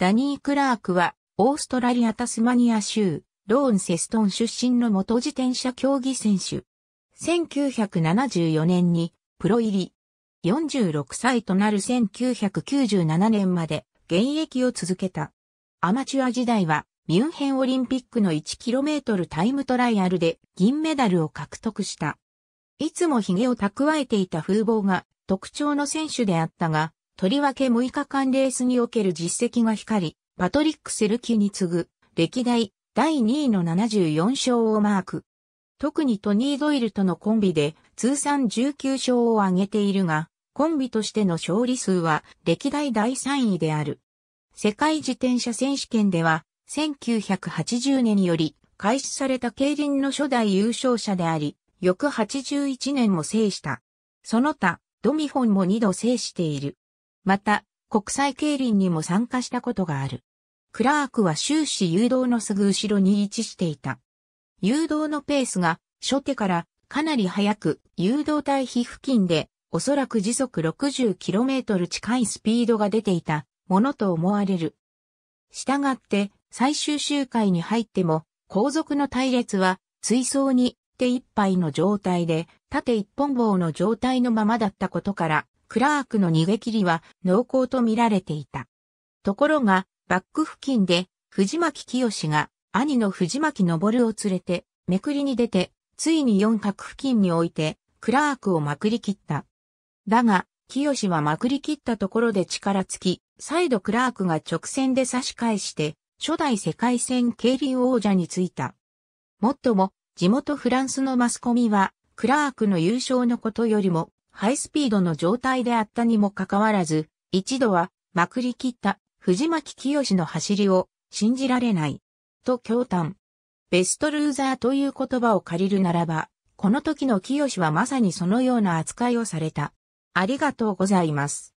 ダニー・クラークは、オーストラリア・タスマニア州、ローンセストン出身の元自転車競技選手。1974年に、プロ入り。46歳となる1997年まで、現役を続けた。アマチュア時代は、ミュンヘンオリンピックの 1km タイムトライアルで銀メダルを獲得した。いつも髭を蓄えていた風貌が特徴の選手であったが、とりわけ6日間レースにおける実績が光り、パトリック・セルキに次ぐ、歴代第2位の74勝をマーク。特にトニー・ドイルとのコンビで通算19勝を挙げているが、コンビとしての勝利数は歴代第3位である。世界自転車選手権では、1980年より開始された競輪の初代優勝者であり、翌81年も制した。その他、ドミホンも2度制している。また、国際競輪にも参加したことがある。クラークは終始誘導のすぐ後ろに位置していた。誘導のペースが初手からかなり速く誘導対比付近でおそらく時速 60km 近いスピードが出ていたものと思われる。したがって最終周回に入っても後続の隊列は追走に手一杯の状態で縦一本棒の状態のままだったことからクラークの逃げ切りは濃厚と見られていた。ところが、バック付近で藤巻清が兄の藤巻昇を連れてめくりに出て、ついに四角付近において、クラークをまくり切った。だが、清はまくり切ったところで力尽き、再度クラークが直線で差し返して、初代世界戦競輪王者についた。もっとも、地元フランスのマスコミは、クラークの優勝のことよりも、ハイスピードの状態であったにもかかわらず、一度は、まくりきった藤巻清の走りを信じられない。と驚嘆。ベストルーザーという言葉を借りるならば、この時の清はまさにそのような扱いをされた。ありがとうございます。